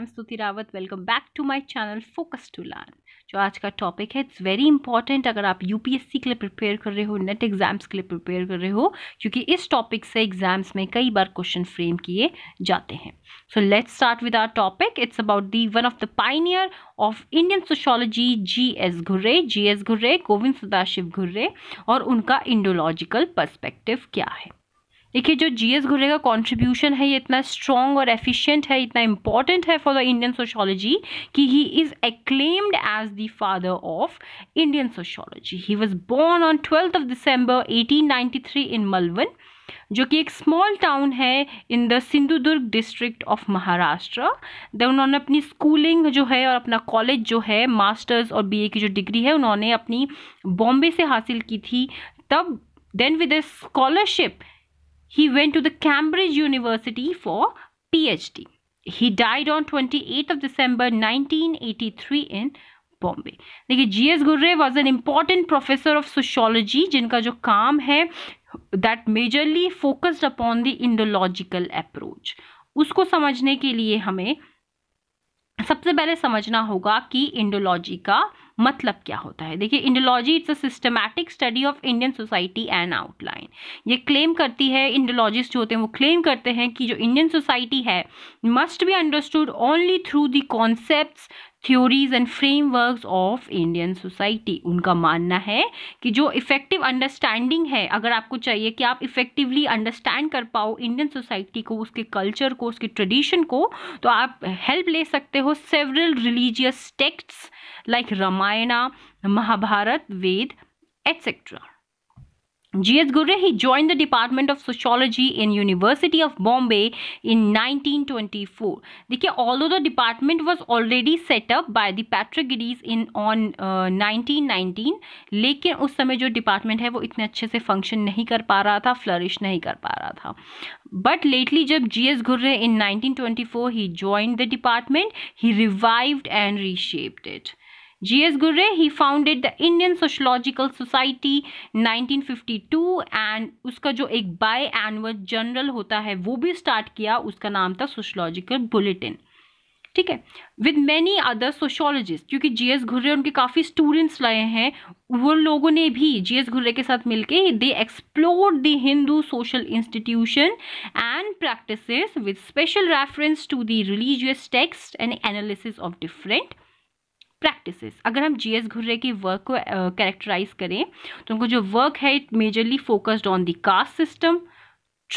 I am Stuti Rawat welcome back to my channel focus to learn जो आज का topic है इट्स वेरी इंपॉर्टेंट अगर आप यूपीएससी के लिए प्रिपेयर कर रहे हो नेट एग्जाम्स के लिए प्रिपेयर कर रहे हो क्योंकि इस टॉपिक से एग्जाम्स में कई बार क्वेश्चन फ्रेम किए जाते हैं so let's start with our topic it's about the one of the pioneer of Indian sociology G S Ghurye G S Ghurye Govind Sadashiv Ghurye और उनका इंडोलॉजिकल परस्पेक्टिव क्या है देखिए जो जी एस घुर्रे का कॉन्ट्रीब्यूशन है ये इतना स्ट्रॉन्ग और एफिशिएंट है इतना इम्पॉर्टेंट है फॉर द इंडियन सोशोलॉजी कि he is acclaimed as the father of Indian sociology he was born on twelfth of December 1893 in Malvan जो कि एक स्मॉल टाउन है in the Sindhudurg district of Maharashtra the उन्होंने अपनी स्कूलिंग जो है और अपना कॉलेज जो है मास्टर्स और बीए की जो डिग्री है उन्होंने अपनी बॉम्बे से हासिल की थी तब then with a scholarship He went to the Cambridge University for PhD. He died on 28th of December 1983 in Bombay देखिए G S Ghurye was an important professor of sociology जिनका जो काम है that majorly focused upon the Indological approach उसको समझने के लिए हमें सबसे पहले समझना होगा कि इंडोलॉजी का मतलब क्या होता है देखिए Indology it's a systematic study of Indian society and outline ये क्लेम करती है इंडोलॉजिस्ट जो होते हैं वो क्लेम करते हैं कि जो इंडियन सोसाइटी है must be understood only through the concept theories and framework of Indian society उनका मानना है कि जो इफेक्टिव अंडरस्टैंडिंग है अगर आपको चाहिए कि आप इफेक्टिवली अंडरस्टैंड कर पाओ इंडियन सोसाइटी को उसके कल्चर को उसके ट्रेडिशन को तो आप हेल्प ले सकते हो several religious text like Ramayana Mahabharata Veda etcetera G S Ghurye he join the department of sociology in university of Bombay in nineteen twenty four देखिए all the department was already set up by the Patrick Geddes in on nineteen nineteen लेकिन उस समय जो department है वो इतने अच्छे से फंक्शन नहीं कर पा रहा था फ्लरिश नहीं कर पा रहा था बट लेटली जब G S Ghurye in nineteen twenty four he join the department he revived and reshaped it G.S. Gurre, he founded the Indian Sociological Society 1952 and उसका जो एक बाय एनुअल जनरल होता है वो भी स्टार्ट किया उसका नाम था सोशलॉजिकल बुलेटिन ठीक है विद मैनी अदर सोशोलॉजिस्ट क्योंकि जी एस घुर्रे उनके काफ़ी स्टूडेंट्स लाए हैं वो लोगों ने भी जी एस घुर्रे के साथ मिलके they explore the Hindu social institution and practice with special reference to the religious text and analysis of different practices अगर हम जीएस घुर्रे के वर्क को कैरेक्टराइज करें तो उनको जो वर्क है it majorly focused on the caste system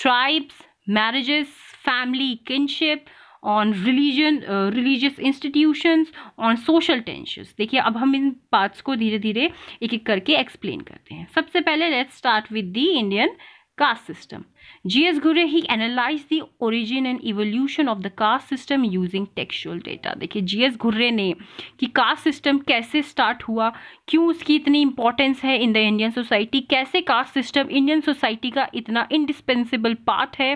tribes marriages family kinship on religion religious institutions on social tension देखिए अब हम इन पार्ट्स को धीरे धीरे एक एक करके एक्सप्लेन करते हैं सबसे पहले let's start with the Indian caste system. G.S. Gurre, he analyzed the origin and evolution of the caste system using textual data. देखिए जी.एस. गुर्रे ने कि caste system कैसे start हुआ क्यों उसकी इतनी importance है in the Indian society, कैसे caste system Indian society का इतना indispensable part है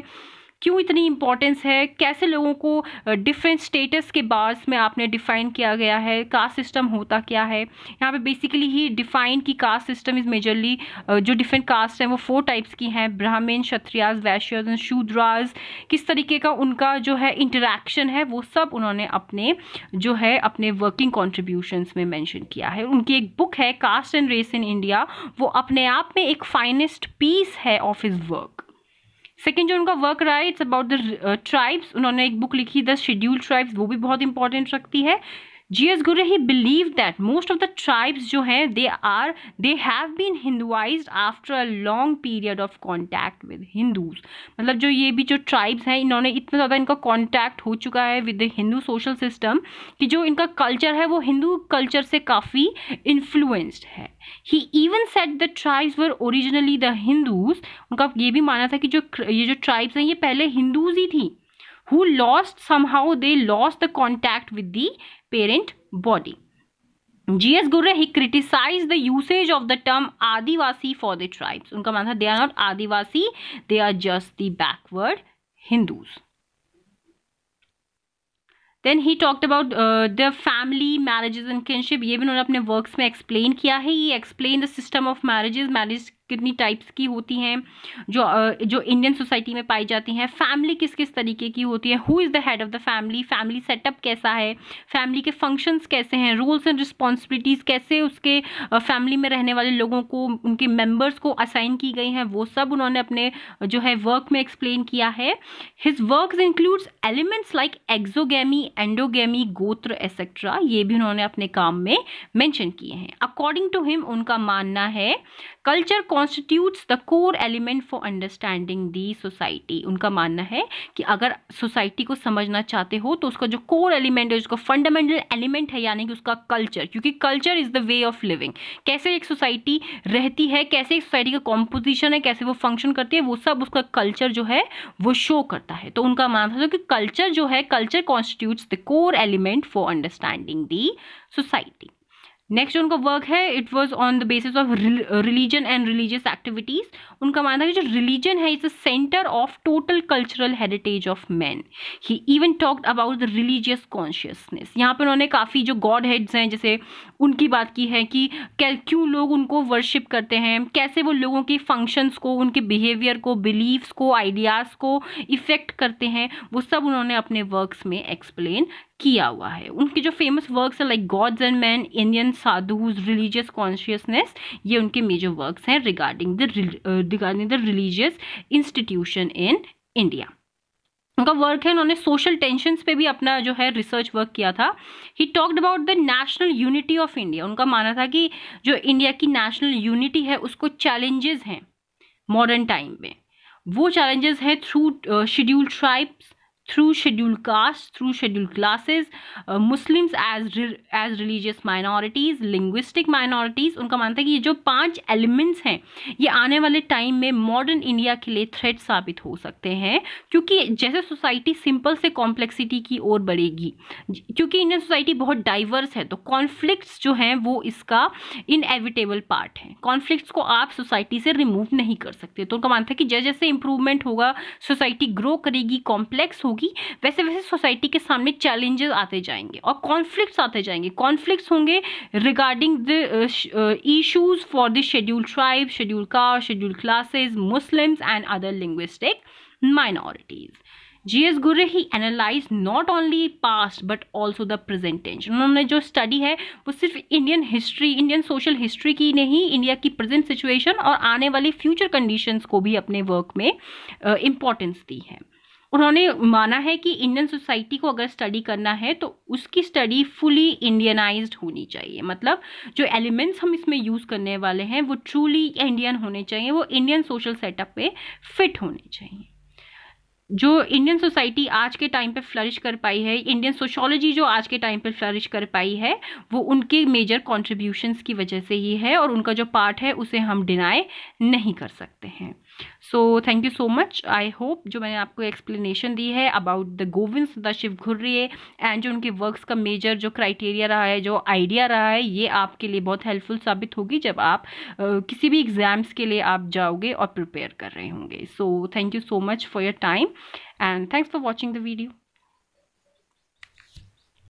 क्यों इतनी इंपॉर्टेंस है कैसे लोगों को डिफरेंट स्टेटस के बार्स में आपने डिफाइन किया गया है कास्ट सिस्टम होता क्या है यहाँ पे बेसिकली ही डिफ़ाइन की कास्ट सिस्टम इज़ मेजरली जो डिफरेंट कास्ट हैं वो फोर टाइप्स की हैं ब्राह्मण क्षत्रियाज वैश्यज एंड शूद्राज किस तरीके का उनका जो है इंटरेक्शन है वो सब उन्होंने अपने जो है अपने वर्किंग कॉन्ट्रीब्यूशंस में मैंशन किया है उनकी एक बुक है caste and race in India वो अपने आप में एक फाइनेस्ट पीस है ऑफ हिज वर्क सेकेंड जो उनका वर्क रहा है इट्स अबाउट द ट्राइब्स उन्होंने एक बुक लिखी द शेड्यूल ट्राइब्स वो भी बहुत इंपॉर्टेंट रखती है G S Ghurye he believe that most of the tribes जो हैं they are they have been Hinduise after a long period of contact with Hindus मतलब जो ये भी जो ट्राइब्स हैं इन्होंने इतना ज़्यादा इनका कॉन्टैक्ट हो चुका है with the Hindu social system कि जो इनका कल्चर है वो हिंदू कल्चर से काफ़ी इन्फ्लुएंस्ड है he even said the tribes were originally the Hindus उनका ये भी माना था कि जो ये जो ट्राइब्स हैं ये पहले हिंदूज ही थी who lost somehow they loss the contact with the parent body G S Ghurye he criticise the usage of the term Adivasi for the tribes उनका मानना था they are not Adivasi they are just the backward Hindus then he talked about the family marriages and kinship ये भी उन्होंने अपने works में explain किया है ये explain the system of marriages marriage कितनी टाइप्स की होती हैं जो जो इंडियन सोसाइटी में पाई जाती हैं फैमिली किस किस तरीके की होती है who is the head of the family family set up कैसा है फैमिली के फंक्शंस कैसे हैं रोल्स एंड रिस्पॉन्सिबिलिटीज़ कैसे उसके फैमिली में रहने वाले लोगों को उनके मेम्बर्स को असाइन की गई हैं वो सब उन्होंने अपने जो है वर्क में एक्सप्लेन किया है his work includes elements like exogamy endogamy gotra etcetera ये भी उन्होंने अपने काम में मैंशन किए हैं अकॉर्डिंग टू हिम उनका मानना है culture constitutes the core element for understanding the society उनका मानना है कि अगर सोसाइटी को समझना चाहते हो तो उसका जो कोर एलिमेंट है उसका फंडामेंटल एलिमेंट है यानी कि उसका कल्चर क्योंकि culture is the way of living कैसे एक सोसाइटी रहती है कैसे एक सोसाइटी का कॉम्पोजिशन है कैसे वो फंक्शन करती है वो सब उसका कल्चर जो है वो शो करता है तो उनका मानना था कि कल्चर जो है culture constitutes the core element for understanding the society next उनका वर्क है it was on the basis of religion and religious activities उनका मानना है कि जो रिलीजन है is a centre of total cultural heritage of man he even talked about the religious consciousness यहाँ पर उन्होंने काफ़ी जो गॉड हेड्स हैं जैसे उनकी बात की है कि क्यों लोग उनको वर्शिप करते हैं कैसे वो लोगों के फंक्शंस को उनके बिहेवियर को बिलीव्स को आइडियाज़ को इफ़ेक्ट करते हैं वो सब उन्होंने अपने वर्क्स में एक्सप्लेन किया हुआ है उनके जो फेमस वर्क्स हैं like gods and man Indian sadhus religious consciousness ये उनके मेजर वर्क्स हैं regarding the regarding the religious institution in India उनका वर्क है उन्होंने सोशल टेंशन पे भी अपना जो है रिसर्च वर्क किया था he talked about the national unity of India उनका मानना था कि जो इंडिया की नेशनल यूनिटी है उसको चैलेंजेस हैं मॉडर्न टाइम में वो चैलेंजेस हैं through schedule tribes through scheduled castes, through scheduled classes, uh, Muslims as as religious minorities, linguistic minorities, उनका मानना है कि ये जो पांच एलिमेंट्स हैं ये आने वाले टाइम में मॉडर्न इंडिया के लिए थ्रेट साबित हो सकते हैं क्योंकि जैसे सोसाइटी सिंपल से कॉम्प्लेक्सिटी की ओर बढ़ेगी क्योंकि इंडियन सोसाइटी बहुत डाइवर्स है तो कॉन्फ्लिक्ट्स जो हैं वो इसका इनएविटेबल पार्ट है कॉन्फ्लिक्ट्स को आप सोसाइटी से रिमूव नहीं कर सकते तो उनका मानता है कि जैसे जैसे इंप्रूवमेंट होगा सोसाइटी ग्रो करेगी कॉम्प्लेक्स होगी होगी वैसे वैसे सोसाइटी के सामने चैलेंजेस आते जाएंगे और कॉन्फ्लिक्ट्स आते जाएंगे कॉन्फ्लिक्ट्स होंगे regarding the issues for the schedule tribe schedule caste schedule classes Muslims and other linguistic minorities G S Ghurye he analyse not only past but also the present age उन्होंने जो स्टडी है वो सिर्फ Indian history Indian social history की नहीं India की present situation और आने वाली फ्यूचर कंडीशन को भी अपने वर्क में इम्पॉर्टेंस uh, दी है उन्होंने माना है कि इंडियन सोसाइटी को अगर स्टडी करना है तो उसकी स्टडी फुली इंडियनाइज्ड होनी चाहिए मतलब जो एलिमेंट्स हम इसमें यूज़ करने वाले हैं वो ट्रूली इंडियन होने चाहिए वो इंडियन सोशल सेटअप पे फिट होने चाहिए जो इंडियन सोसाइटी आज के टाइम पे फ्लरिश कर पाई है इंडियन सोशोलॉजी जो आज के टाइम पे फ्लरिश कर पाई है वो उनके मेजर कॉन्ट्रीब्यूशंस की वजह से ही है और उनका जो पार्ट है उसे हम डिनाई नहीं कर सकते हैं so thank you so much I hope जो मैंने आपको एक्सप्लेनेशन दी है about the Govind Sadashiv Ghurye and जो उनके वर्क्स का मेजर जो क्राइटेरिया रहा है जो आइडिया रहा है ये आपके लिए बहुत हेल्पफुल साबित होगी जब आप uh, किसी भी एग्ज़ाम्स के लिए आप जाओगे और प्रिपेयर कर रहे होंगे so thank you so much for your time and thanks for watching the video